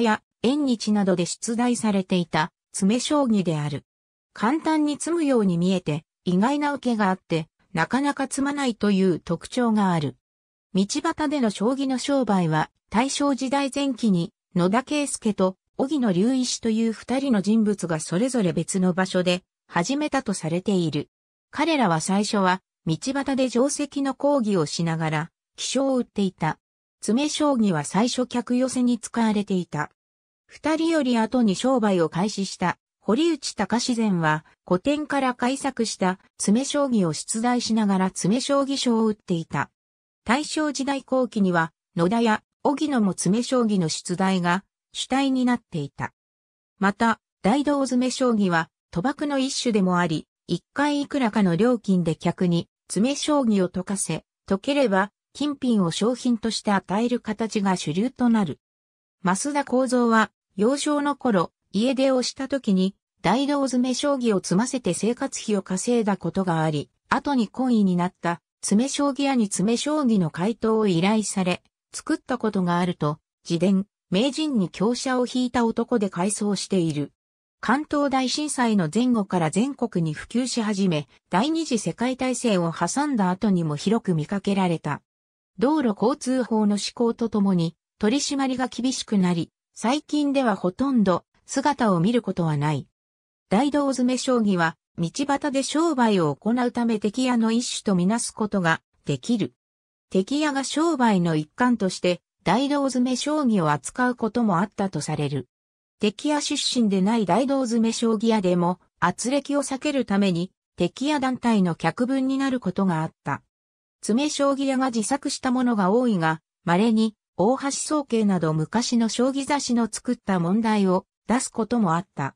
や縁日などで出題されていた詰将棋である。簡単に詰むように見えて意外な受けがあってなかなか詰まないという特徴がある。道端での将棋の商売は大正時代前期に野田圭介と荻野隆一という二人の人物がそれぞれ別の場所で始めたとされている。彼らは最初は道端で定石の講義をしながら気象を売っていた。詰将棋は最初客寄せに使われていた。二人より後に商売を開始した堀内隆善は古典から改作した詰将棋を出題しながら詰将棋賞を打っていた。大正時代後期には野田や荻野も詰将棋の出題が主体になっていた。また、大道詰将棋は賭博の一種でもあり、一回いくらかの料金で客に詰将棋を解かせ、解ければ金品を商品として与える形が主流となる。増田幸三は、幼少の頃、家出をした時に、大道詰将棋を積ませて生活費を稼いだことがあり、後に懇意になった詰将棋屋に詰将棋の回答を依頼され、作ったことがあると、自伝、名人に強者を引いた男で改装している。関東大震災の前後から全国に普及し始め、第二次世界大戦を挟んだ後にも広く見かけられた。道路交通法の施行とともに取り締まりが厳しくなり、最近ではほとんど姿を見ることはない。大道詰め将棋は道端で商売を行うため敵屋の一種とみなすことができる。敵屋が商売の一環として大道詰め将棋を扱うこともあったとされる。敵屋出身でない大道詰め将棋屋でも圧力を避けるために敵屋団体の客分になることがあった。詰将棋屋が自作したものが多いが、稀に、大橋総慶など昔の将棋雑誌の作った問題を出すこともあった。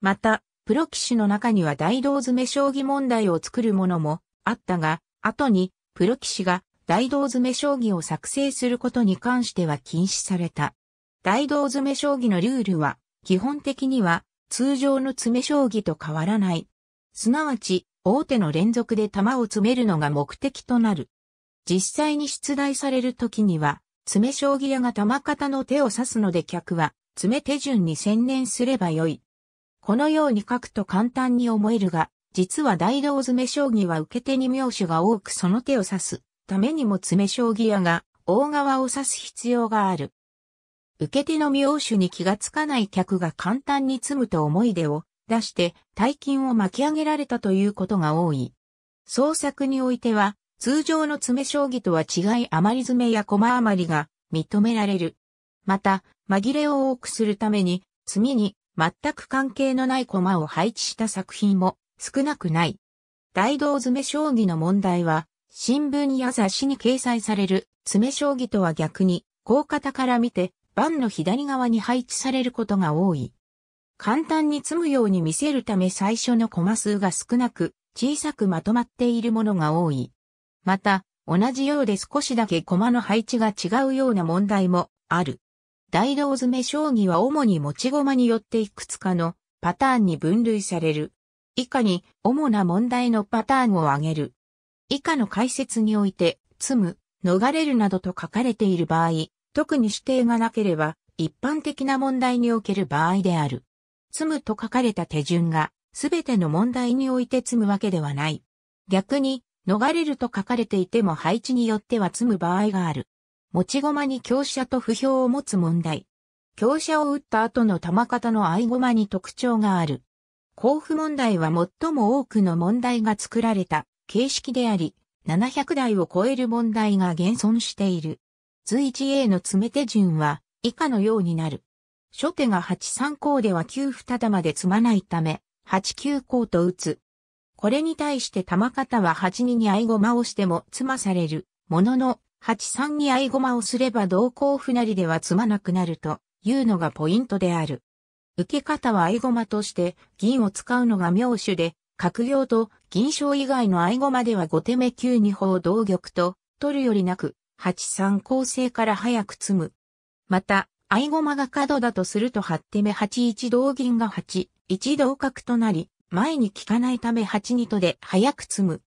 また、プロ棋士の中には大道詰将棋問題を作るものもあったが、後にプロ棋士が大道詰将棋を作成することに関しては禁止された。大道詰将棋のルールは基本的には通常の詰将棋と変わらない。すなわち、大手の連続で弾を詰めるのが目的となる。実際に出題される時には、詰将棋屋が玉型の手を指すので客は、詰手順に専念すればよい。このように書くと簡単に思えるが、実は大道詰将棋は受け手に妙手が多くその手を指すためにも詰将棋屋が大側を指す必要がある。受け手の妙手に気がつかない客が簡単に詰むと思い出を出して大金を巻き上げられたということが多い。創作においては、通常の詰将棋とは違い余り詰めや駒余りが認められる。また、紛れを多くするために、詰に全く関係のない駒を配置した作品も少なくない。大道詰将棋の問題は、新聞や雑誌に掲載される詰将棋とは逆に、こう方から見て、盤の左側に配置されることが多い。簡単に積むように見せるため最初のコマ数が少なく、小さくまとまっているものが多い。また、同じようで少しだけコマの配置が違うような問題もある。大道詰め将棋は主に持ち駒によっていくつかのパターンに分類される。以下に主な問題のパターンを挙げる。以下の解説において、積む、逃れるなどと書かれている場合、特に指定がなければ、一般的な問題における場合である。積むと書かれた手順が、すべての問題において積むわけではない。逆に、逃れると書かれていても配置によっては積む場合がある。持ち駒に強者と不評を持つ問題。強者を打った後の玉方の合駒に特徴がある。交付問題は最も多くの問題が作られた形式であり、700台を超える問題が現存している。随一 A の詰め手順は以下のようになる。初手が8三項では9二玉で積まないため、8九項と打つ。これに対して玉方は8二に合駒をしても詰まされる。ものの、8三に合駒をすれば同行不成では詰まなくなるというのがポイントである。受け方は合駒として銀を使うのが妙手で、角行と銀賞以外の合駒では5手目9二法同玉と取るよりなく、8三構成から早く積む。また、合駒が角だとすると8手目8一同銀が8、一同角となり、前に効かないため8二とで早く積む。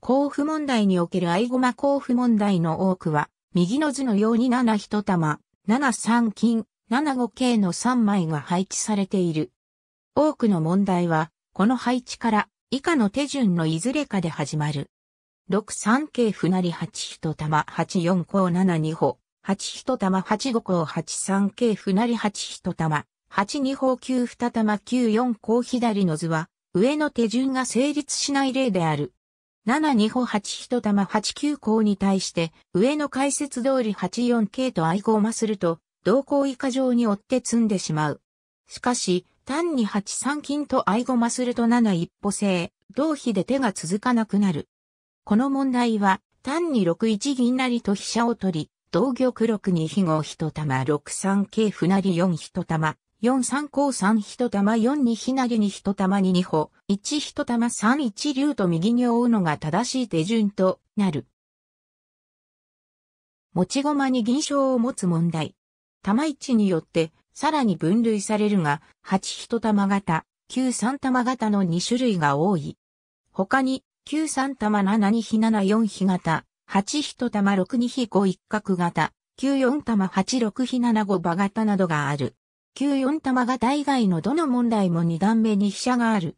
交付問題における合駒交付問題の多くは、右の図のように7一玉、7三金、7五桂の3枚が配置されている。多くの問題は、この配置から以下の手順のいずれかで始まる。6三桂歩成8一玉8四甲7二歩、8一玉8五項8三桂不成8一玉、8二方9二玉9四項左の図は、上の手順が成立しない例である。7二歩8一玉8九項に対して、上の解説通り8四桂と相合ますると、同項以下状に追って積んでしまう。しかし、単に8三金と相ますると7一歩制、同比で手が続かなくなる。この問題は、単に6一銀なりと飛車を取り、同玉6二飛号一玉6三桂歩成4一玉、4三高3一玉4二な成2一玉2二歩、1一玉3一竜と右に追うのが正しい手順となる。持ち駒に銀賞を持つ問題。玉1によってさらに分類されるが、8一玉型、9三玉型の2種類が多い。他に、9三玉7二比7四比型、8一玉6二比5一角型、9四玉8六比7五馬型などがある。9四玉型以外のどの問題も2段目に飛車がある。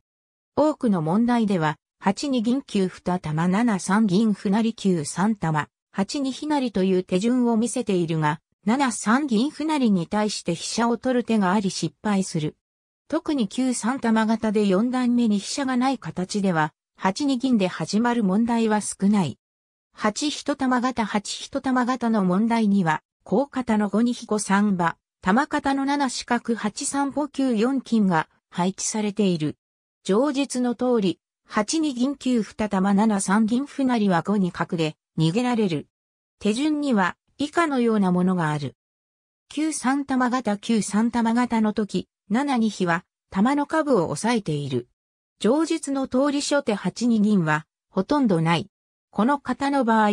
多くの問題では、8二銀9二玉7三銀歩成9三玉、8二飛成という手順を見せているが、7三銀歩成に対して飛車を取る手があり失敗する。特に9三玉型で4段目に飛車がない形では、8二銀で始まる問題は少ない。八一玉型八一玉型の問題には、高型の5二比5 3馬、玉型の7四角8三歩9四金が配置されている。上述の通り、8二銀9二玉7三銀不成は5に隠れ、逃げられる。手順には以下のようなものがある。9三玉型9三玉型の時、7二比は玉の下部を押さえている。上述の通り初手8二銀はほとんどない。この型の場合、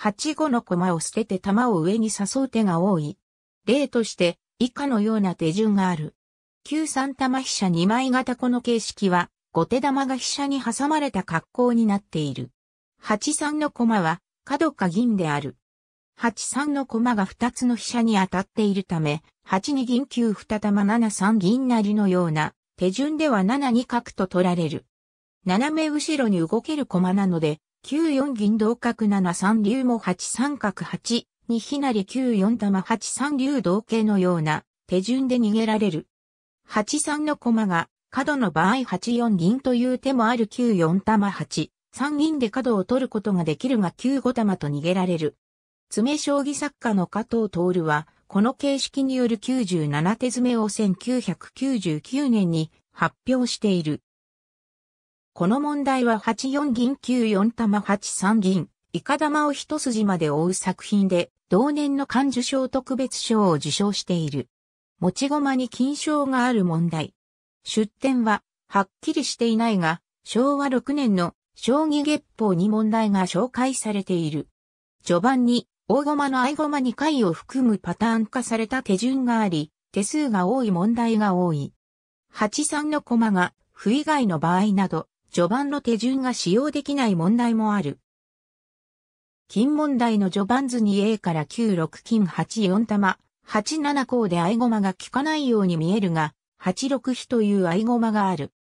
8五の駒を捨てて玉を上に誘う手が多い。例として、以下のような手順がある。9三玉飛車2枚型この形式は、後手玉が飛車に挟まれた格好になっている。8三の駒は、角か銀である。8三の駒が2つの飛車に当たっているため、8二銀9二玉7三銀なりのような手順では7二角と取られる。斜め後ろに動ける駒なので、9四銀同角7三竜も8三角8にひなり9四玉8三竜同形のような手順で逃げられる。8三の駒が角の場合8四銀という手もある9四玉8三銀で角を取ることができるが9五玉と逃げられる。詰将棋作家の加藤徹はこの形式による97手詰めを1999年に発表している。この問題は8四銀9四玉8三銀、イカ玉を一筋まで追う作品で、同年の漢受賞特別賞を受賞している。持ち駒に金賞がある問題。出典は、はっきりしていないが、昭和6年の将棋月報に問題が紹介されている。序盤に、大駒の合駒に回を含むパターン化された手順があり、手数が多い問題が多い。8 3の駒が、不以外の場合など、序盤の手順が使用できない問題もある。金問題の序盤図に A から9、6金8、4玉、8、7項で合駒が効かないように見えるが、8、6比という合駒がある。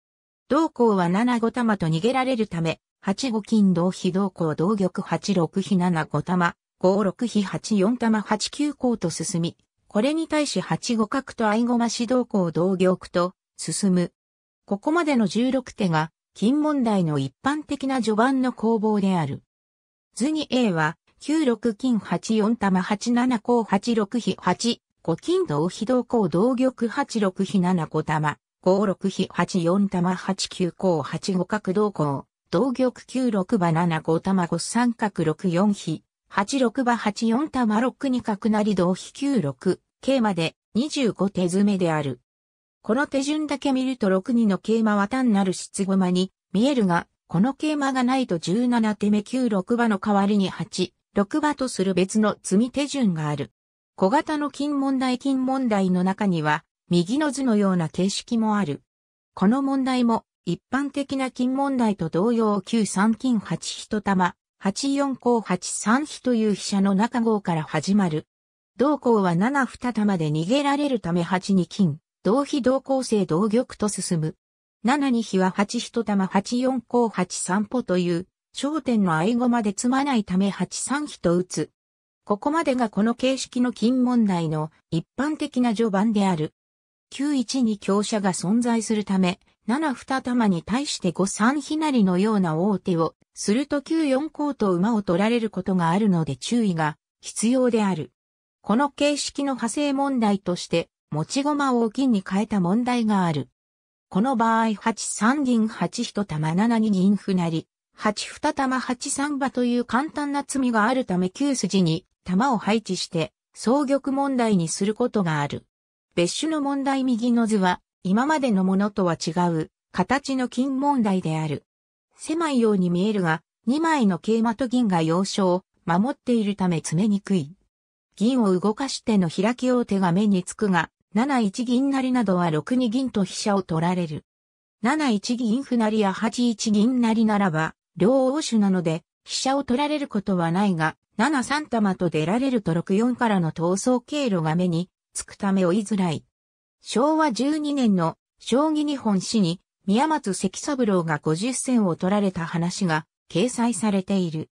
同項は7、5玉と逃げられるため、8、5金同比同項同玉8、6比7、5玉、5、6比8、4玉8、9項と進み、これに対し8、5角と合駒指導項同玉と進む。ここまでの16手が金問題の一般的な序盤の攻防である。図に A は、96金84玉87項86比8、5金同比同項同玉86比7個玉、56比84玉89項8五角同項、同玉96場7五玉5三角64比、86場84玉6二角なり同比96、K まで25手詰めである。この手順だけ見ると6二の桂馬は単なる質駒に見えるが、この桂馬がないと17手目9六馬の代わりに8、6馬とする別の積み手順がある。小型の金問題金問題の中には、右の図のような形式もある。この問題も、一般的な金問題と同様9三金8一玉、8四項8三飛という飛車の中号から始まる。同項は7二玉で逃げられるため8に金、同飛同構成同玉と進む。7二飛は8一玉8四甲8三歩という、焦点の合駒で詰まないため8三飛と打つ。ここまでがこの形式の金問題の一般的な序盤である。9一に強者が存在するため、7二玉に対して5三飛なりのような王手を、すると9四甲と馬を取られることがあるので注意が必要である。この形式の派生問題として、持ち駒を銀に変えた問題がある。この場合8三銀8一玉7二銀歩なり、8二玉8三馬という簡単な罪があるため9筋に玉を配置して総玉問題にすることがある。別種の問題右の図は今までのものとは違う形の金問題である。狭いように見えるが、2枚の桂馬と銀が要所を守っているため詰めにくい。銀を動かしての開き王手が目につくが、7一銀成などは6二銀と飛車を取られる。7一銀歩成や8一銀成ならば、両王手なので、飛車を取られることはないが、7三玉と出られると6四からの逃走経路が目につくため追いづらい。昭和12年の将棋日本史に宮松関三郎が50戦を取られた話が掲載されている。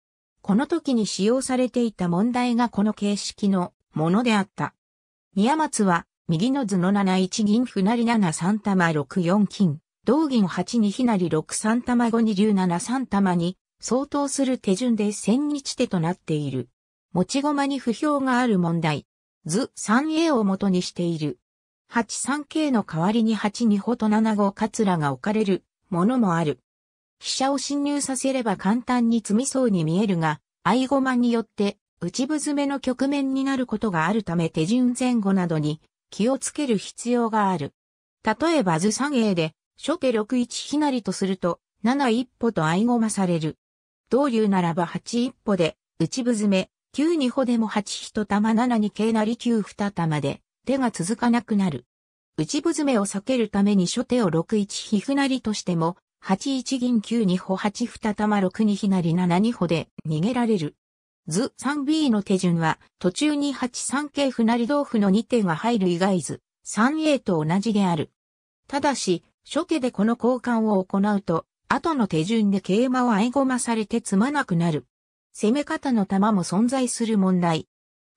この時に使用されていた問題がこの形式のものであった。宮松は右の図の7一銀なり7三玉6四金、同銀8二なり6三玉5二竜7三玉に相当する手順で千日手となっている。持ち駒に不評がある問題。図 3A を元にしている。83K の代わりに82歩と7 5カツラが置かれるものもある。飛車を侵入させれば簡単に詰みそうに見えるが、合駒によって内部詰めの局面になることがあるため手順前後などに気をつける必要がある。例えば図3 a で、初手6一ひなりとすると、7一歩と合駒される。同流ならば8一歩で、内部詰め、9二歩でも8一玉7に桂なり9二玉で、手が続かなくなる。内部詰めを避けるために初手を6一ひふなりとしても、8一銀9二歩8二玉6二ひなり7二歩で逃げられる。図 3B の手順は、途中に8 3系船利豆符の2点が入る以外図 3A と同じである。ただし、初手でこの交換を行うと、後の手順で桂馬を合駒されて詰まなくなる。攻め方の玉も存在する問題。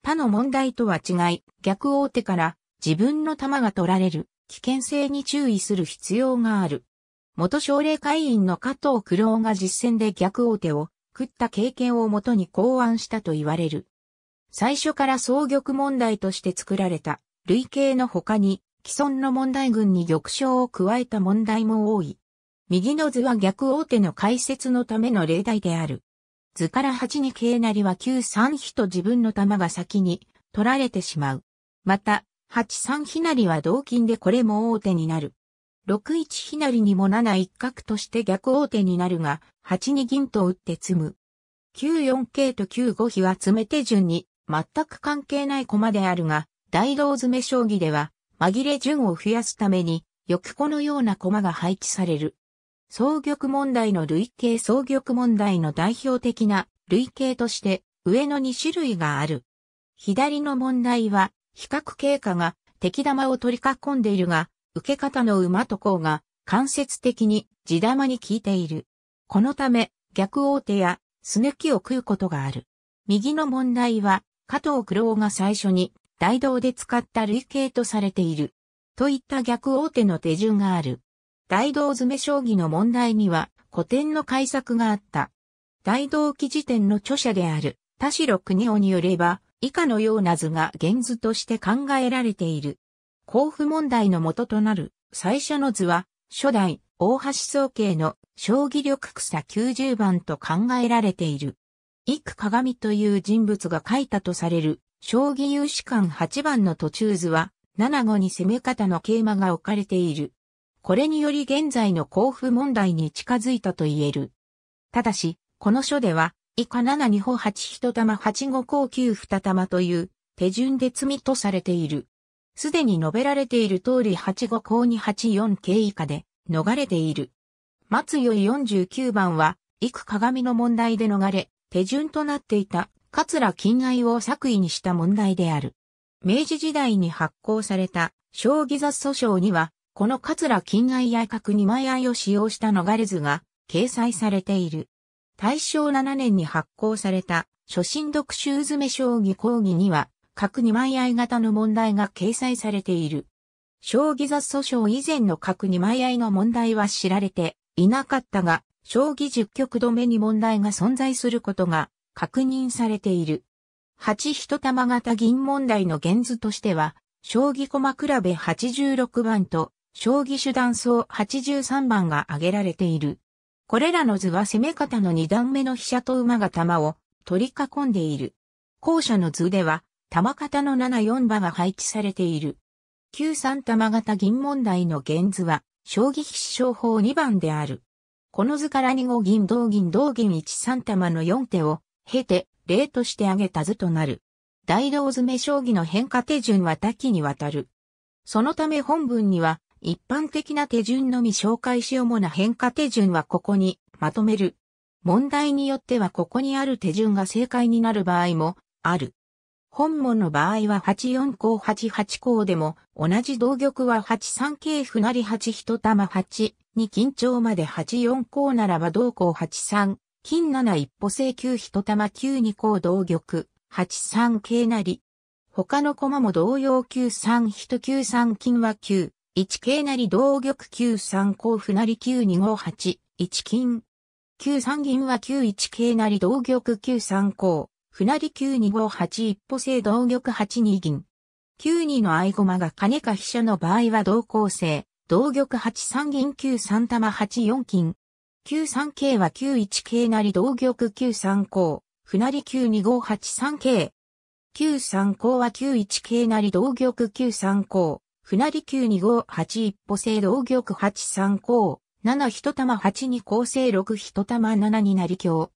他の問題とは違い、逆王手から自分の玉が取られる危険性に注意する必要がある。元奨励会員の加藤九郎が実戦で逆王手を食った経験をもとに考案したと言われる。最初から総玉問題として作られた、類型の他に、既存の問題群に玉章を加えた問題も多い。右の図は逆大手の解説のための例題である。図から8に桂りは9三比と自分の玉が先に取られてしまう。また、8三比りは同金でこれも大手になる。6一ひなりにも7一角として逆王手になるが、8二銀と打って積む。9四桂と9五飛は詰めて順に全く関係ない駒であるが、大道詰め将棋では紛れ順を増やすために、欲子のような駒が配置される。総玉問題の類型総玉問題の代表的な類型として上の2種類がある。左の問題は比較経過が敵玉を取り囲んでいるが、受け方の馬と甲が間接的に地玉に効いている。このため逆王手やすねきを食うことがある。右の問題は加藤九郎が最初に大道で使った類型とされている。といった逆王手の手順がある。大道詰め将棋の問題には古典の解釈があった。大道記事典の著者である田代国夫によれば、以下のような図が原図として考えられている。甲府問題の元となる最初の図は、初代大橋総慶の将棋力草90番と考えられている。幾鏡という人物が書いたとされる将棋有志館8番の途中図は、7五に攻め方の桂馬が置かれている。これにより現在の甲府問題に近づいたと言える。ただし、この書では、以下7二歩8一玉8五高級二玉という手順で積みとされている。すでに述べられている通り85項284系以下で逃れている。松より49番は、幾鏡の問題で逃れ、手順となっていた、桂近愛を作為にした問題である。明治時代に発行された、将棋雑訴訟には、この桂近愛や角二枚愛を使用した逃れ図が、掲載されている。大正7年に発行された、初心読集詰将棋講義には、角2枚合い型の問題が掲載されている。将棋雑訴訟以前の角2枚合いの問題は知られていなかったが、将棋10局止めに問題が存在することが確認されている。8一玉型銀問題の原図としては、将棋駒比べ86番と、将棋手段層83番が挙げられている。これらの図は攻め方の2段目の飛車と馬が玉を取り囲んでいる。後者の図では、玉型の74馬が配置されている。旧三玉型銀問題の原図は、将棋必勝法2番である。この図から2五銀同銀同銀1三玉の4手を、経て、例として挙げた図となる。大道詰め将棋の変化手順は多岐にわたる。そのため本文には、一般的な手順のみ紹介し主な変化手順はここにまとめる。問題によってはここにある手順が正解になる場合もある。本門の場合は84項88項でも、同じ同玉は83系歩成8一玉8に緊張まで84項ならば同項83、金7一歩正9一玉9に項同玉、83系なり。他の駒も同様93一93金は9、1系なり同玉93項歩成9258、1金。93銀は91系なり同玉93項。船利9258一歩制同玉82銀。92の合駒が金か飛車の場合は同構成、同玉83銀93玉84金。93桂は91桂なり同玉93項、船利92583桂。93項は91桂なり同玉93項、船利9 2 5 8一歩制同玉83項、7一玉8二構成6一玉7になり強。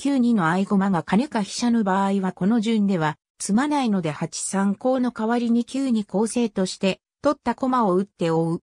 9-2の合駒が金か飛車の場合はこの順では、積まないので8-3項の代わりに9-2構成として、取った駒を打って追う。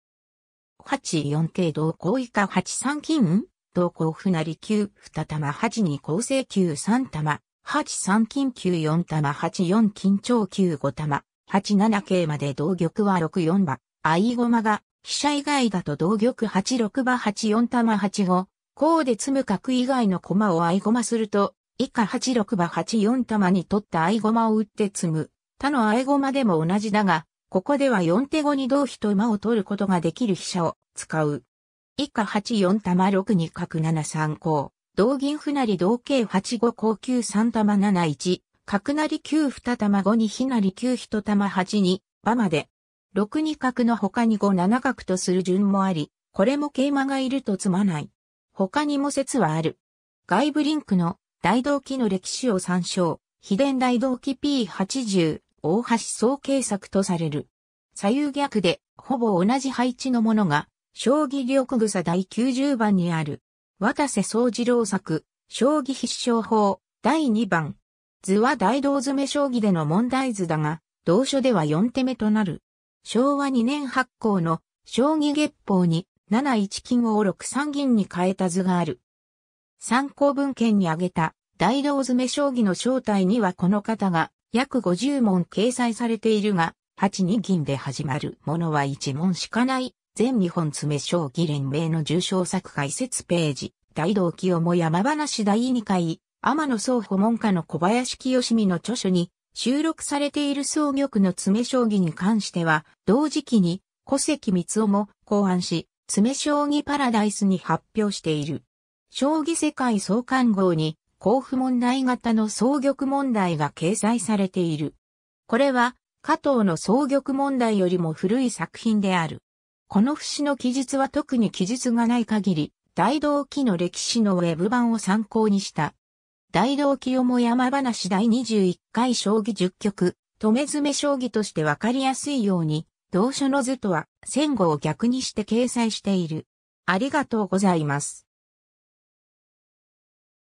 8-4系同行以下8-3金同行不なり9、2玉8-2構成9、3玉、8-3金9、4玉8-4金長9、5玉、8-7系まで同玉は6-4馬、合駒が、飛車以外だと同玉8-6馬8-4玉8-5、甲で積む角以外の駒を合駒すると、以下八六馬八四玉に取った合駒を打って積む。他の合駒でも同じだが、ここでは四手後に同飛と馬を取ることができる飛車を使う。以下八四玉六二角七三甲。同銀不なり同桂八五甲九三玉七一、角なり二玉五二飛なり9一玉八二。馬まで。六二角の他に五七角とする順もあり、これも桂馬がいると積まない。他にも説はある。外部リンクの大動機の歴史を参照、秘伝大動機 P80、大橋総計作とされる。左右逆で、ほぼ同じ配置のものが、将棋緑草第90番にある。渡瀬総二郎作、将棋必勝法、第2番。図は大道詰め将棋での問題図だが、同書では4手目となる。昭和2年発行の、将棋月報に、7一金を6三銀に変えた図がある。参考文献に挙げた大道詰将棋の正体にはこの方が約50問掲載されているが、8二銀で始まるものは1問しかない。全日本詰将棋連盟の重賞作解説ページ。大道清も山話第2回、天野総保門下の小林清美の著書に収録されている総玉の詰将棋に関しては、同時期に古関光雄も考案し、詰将棋パラダイスに発表している。将棋世界創刊号に、交付問題型の総玉問題が掲載されている。これは、加藤の総玉問題よりも古い作品である。この節の記述は特に記述がない限り、大道記の歴史のウェブ版を参考にした。大道期よも山話第21回将棋10局、止め詰め将棋としてわかりやすいように、同書の図とは戦後を逆にして掲載している。ありがとうございます。